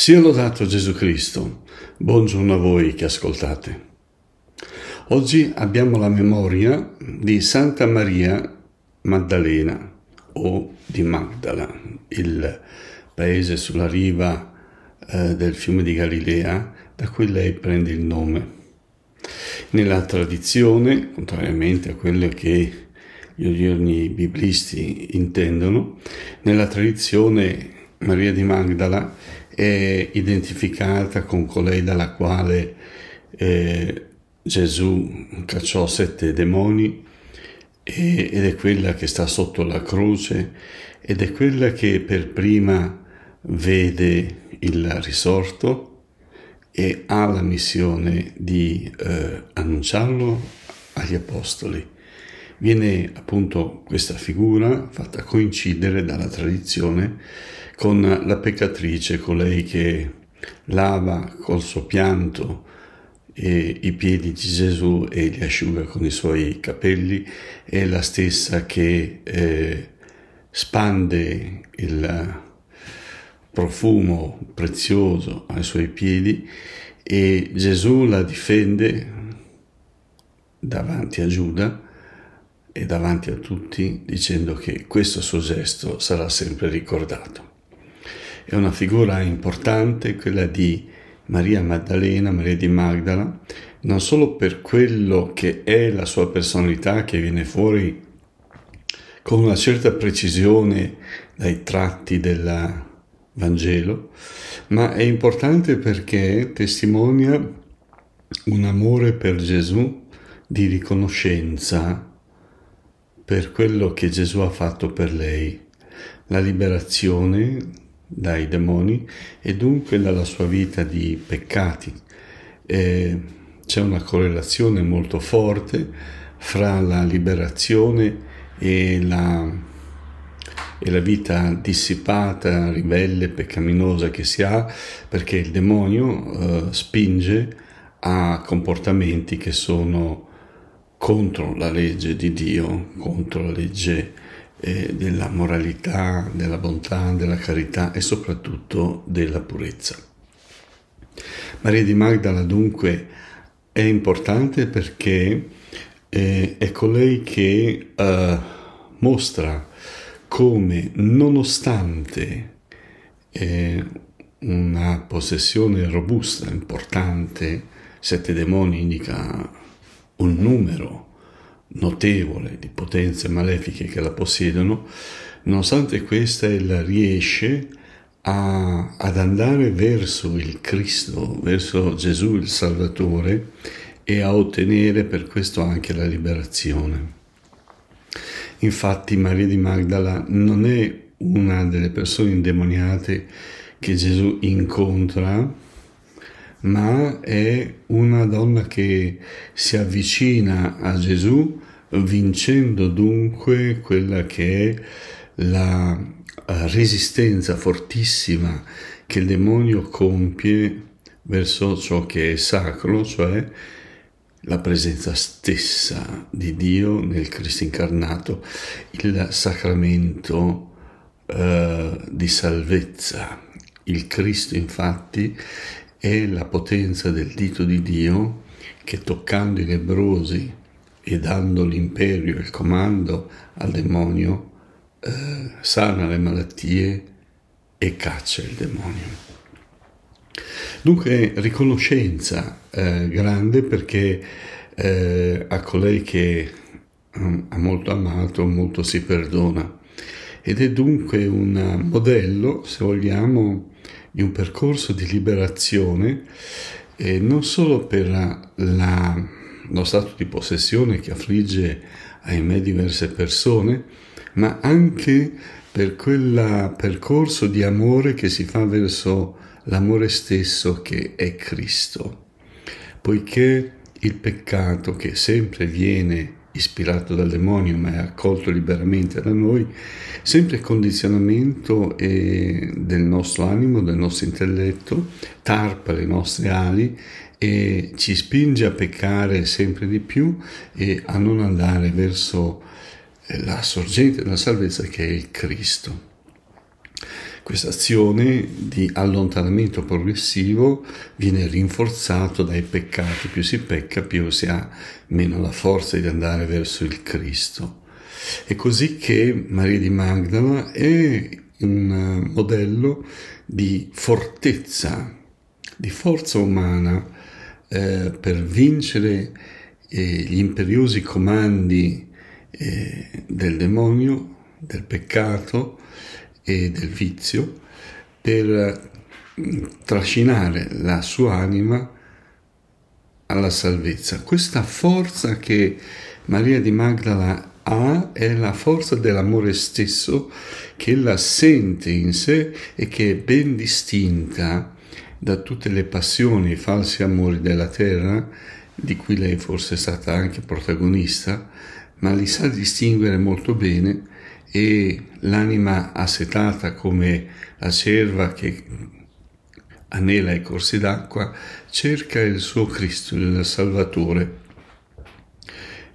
Sia lodato Gesù Cristo. Buongiorno a voi che ascoltate. Oggi abbiamo la memoria di Santa Maria Maddalena o di Magdala, il paese sulla riva eh, del fiume di Galilea da cui lei prende il nome. Nella tradizione, contrariamente a quello che gli odierni biblisti intendono, nella tradizione Maria di Magdala è identificata con colei dalla quale eh, Gesù cacciò sette demoni e, ed è quella che sta sotto la croce ed è quella che per prima vede il risorto e ha la missione di eh, annunciarlo agli apostoli. Viene appunto questa figura fatta coincidere dalla tradizione con la peccatrice, colei che lava col suo pianto i piedi di Gesù e li asciuga con i suoi capelli, è la stessa che eh, spande il profumo prezioso ai suoi piedi e Gesù la difende davanti a Giuda e davanti a tutti dicendo che questo suo gesto sarà sempre ricordato. È una figura importante quella di Maria Maddalena, Maria di Magdala, non solo per quello che è la sua personalità che viene fuori con una certa precisione dai tratti del Vangelo, ma è importante perché testimonia un amore per Gesù di riconoscenza per quello che Gesù ha fatto per lei, la liberazione dai demoni e dunque dalla sua vita di peccati. Eh, c'è una correlazione molto forte fra la liberazione e la, e la vita dissipata, ribelle, peccaminosa che si ha, perché il demonio eh, spinge a comportamenti che sono contro la legge di Dio, contro la legge eh, della moralità, della bontà, della carità e soprattutto della purezza. Maria di Magdala dunque è importante perché eh, è colei che eh, mostra come nonostante eh, una possessione robusta, importante, sette demoni indica un numero notevole di potenze malefiche che la possiedono, nonostante questa ella riesce a, ad andare verso il Cristo, verso Gesù il Salvatore e a ottenere per questo anche la liberazione. Infatti Maria di Magdala non è una delle persone indemoniate che Gesù incontra ma è una donna che si avvicina a Gesù vincendo dunque quella che è la eh, resistenza fortissima che il demonio compie verso ciò che è sacro, cioè la presenza stessa di Dio nel Cristo incarnato, il sacramento eh, di salvezza. Il Cristo infatti è la potenza del dito di Dio che toccando i lebrosi e dando l'imperio e il comando al demonio, eh, sana le malattie e caccia il demonio. Dunque riconoscenza eh, grande perché eh, a colei che mm, ha molto amato molto si perdona ed è dunque un modello, se vogliamo, di un percorso di liberazione eh, non solo per la, la, lo stato di possessione che affligge ahimè diverse persone, ma anche per quel percorso di amore che si fa verso l'amore stesso che è Cristo, poiché il peccato che sempre viene ispirato dal demonio ma è accolto liberamente da noi, sempre il condizionamento eh, del nostro animo, del nostro intelletto, tarpa le nostre ali e ci spinge a peccare sempre di più e a non andare verso eh, la sorgente della salvezza che è il Cristo. Questa azione di allontanamento progressivo viene rinforzato dai peccati, più si pecca più si ha meno la forza di andare verso il Cristo. È così che Maria di Magdala è un eh, modello di fortezza, di forza umana eh, per vincere eh, gli imperiosi comandi eh, del demonio, del peccato, e del vizio per mm, trascinare la sua anima alla salvezza. Questa forza che Maria di Magdala ha è la forza dell'amore stesso che la sente in sé e che è ben distinta da tutte le passioni e falsi amori della terra, di cui lei forse è stata anche protagonista, ma li sa distinguere molto bene e l'anima assetata come la cerva che anela i corsi d'acqua, cerca il suo Cristo, il Salvatore.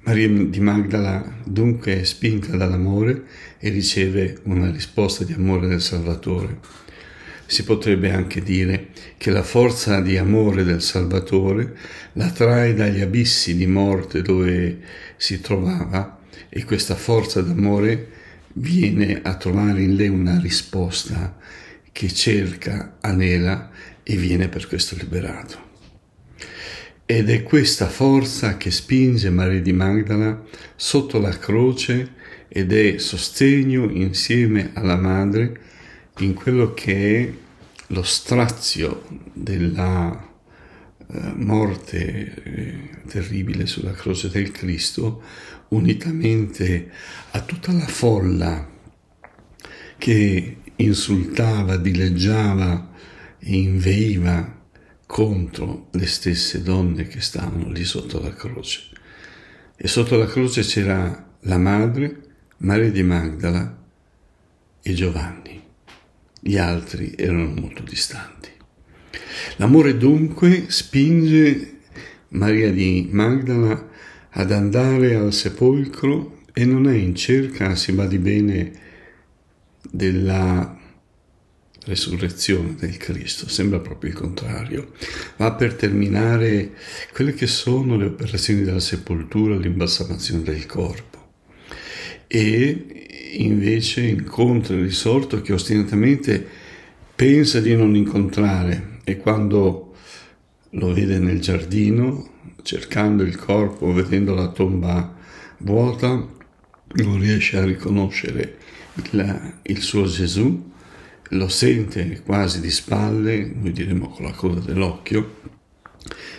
Maria di Magdala dunque è spinta dall'amore e riceve una risposta di amore del Salvatore. Si potrebbe anche dire che la forza di amore del Salvatore la trae dagli abissi di morte dove si trovava e questa forza d'amore viene a trovare in lei una risposta che cerca, anela e viene per questo liberato. Ed è questa forza che spinge Maria di Magdala sotto la croce ed è sostegno insieme alla madre in quello che è lo strazio della eh, morte eh, terribile sulla croce del Cristo, unitamente a tutta la folla che insultava, dileggiava e inveiva contro le stesse donne che stavano lì sotto la croce. E sotto la croce c'era la madre, Maria di Magdala e Giovanni. Gli altri erano molto distanti. L'amore dunque spinge Maria di Magdala ad andare al sepolcro e non è in cerca, si di bene, della resurrezione del Cristo, sembra proprio il contrario. Va per terminare quelle che sono le operazioni della sepoltura, l'imbalsamazione del corpo. E invece incontra il risorto che ostinatamente pensa di non incontrare, e quando lo vede nel giardino, cercando il corpo, vedendo la tomba vuota, non riesce a riconoscere il, il suo Gesù, lo sente quasi di spalle, noi diremmo con la coda dell'occhio,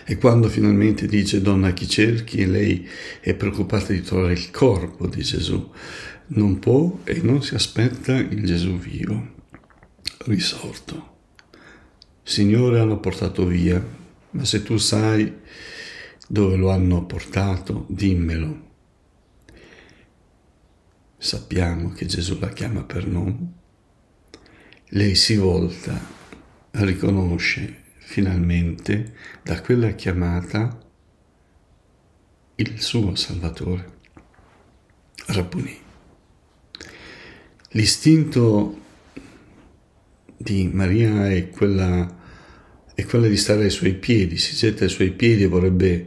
e quando finalmente dice donna chi cerchi e lei è preoccupata di trovare il corpo di Gesù, non può e non si aspetta il Gesù vivo, risorto. Signore, hanno portato via, ma se tu sai dove lo hanno portato, dimmelo. Sappiamo che Gesù la chiama per nome. Lei si volta, riconosce finalmente da quella chiamata il suo Salvatore, Rabboni. L'istinto di Maria è quella, è quella di stare ai suoi piedi, si getta ai suoi piedi e vorrebbe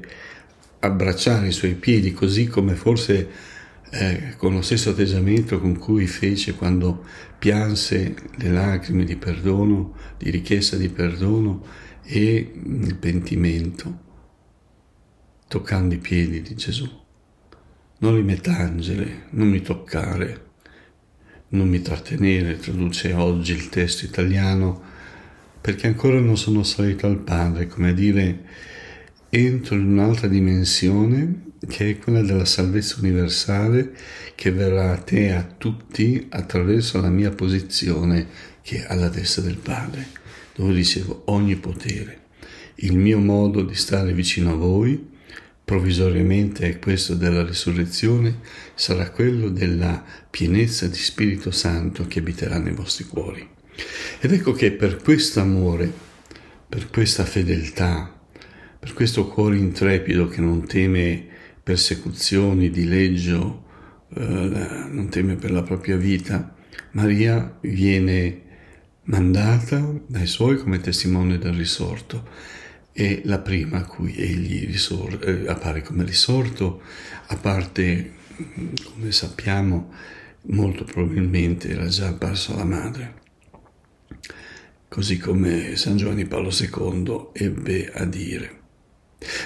abbracciare i suoi piedi, così come forse eh, con lo stesso atteggiamento con cui fece quando pianse le lacrime di perdono, di richiesta di perdono e il pentimento, toccando i piedi di Gesù. Non li metangele, non mi toccare non mi trattenere, traduce oggi il testo italiano, perché ancora non sono salito al Padre, come a dire, entro in un'altra dimensione che è quella della salvezza universale che verrà a te e a tutti attraverso la mia posizione che è alla destra del Padre, dove ricevo ogni potere, il mio modo di stare vicino a voi, provvisoriamente è questo della risurrezione, sarà quello della pienezza di Spirito Santo che abiterà nei vostri cuori. Ed ecco che per questo amore, per questa fedeltà, per questo cuore intrepido che non teme persecuzioni, dileggio, eh, non teme per la propria vita, Maria viene mandata dai suoi come testimone del risorto è la prima a cui egli risor- eh, appare come risorto, a parte, come sappiamo, molto probabilmente era già apparso alla madre. Così come San Giovanni Paolo II ebbe a dire.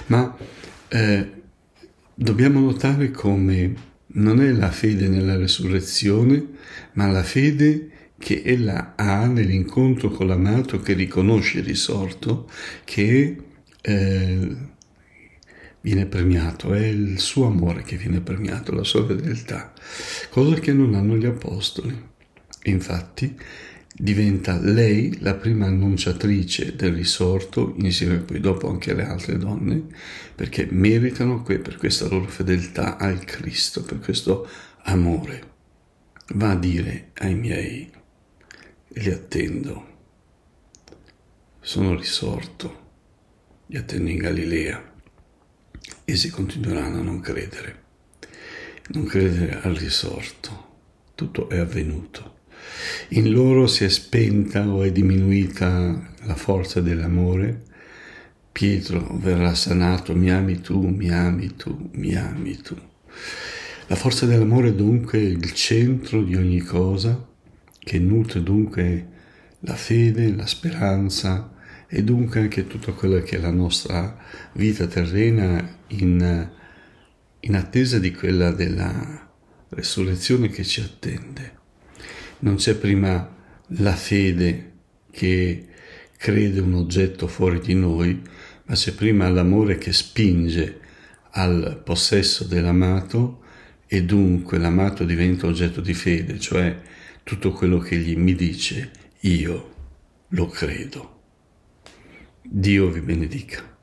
Ma eh, dobbiamo notare come non è la fede nella resurrezione, ma la fede che ella ha nell'incontro con l'amato che riconosce il risorto, che eh, viene premiato, è il suo amore che viene premiato, la sua fedeltà, cosa che non hanno gli apostoli. Infatti diventa lei la prima annunciatrice del risorto, insieme poi dopo anche alle altre donne, perché meritano que- per questa loro fedeltà al Cristo, per questo amore. Va a dire ai miei e li attendo. Sono risorto, li attendo in Galilea. Essi continueranno a non credere, non credere al risorto. Tutto è avvenuto. In loro si è spenta o è diminuita la forza dell'amore. Pietro verrà sanato, mi ami tu, mi ami tu, mi ami tu. La forza dell'amore è dunque il centro di ogni cosa che nutre dunque la fede, la speranza e dunque anche tutta quella che è la nostra vita terrena in, in attesa di quella della resurrezione che ci attende. Non c'è prima la fede che crede un oggetto fuori di noi, ma c'è prima l'amore che spinge al possesso dell'amato e dunque l'amato diventa oggetto di fede, cioè tutto quello che egli mi dice, io lo credo. Dio vi benedica.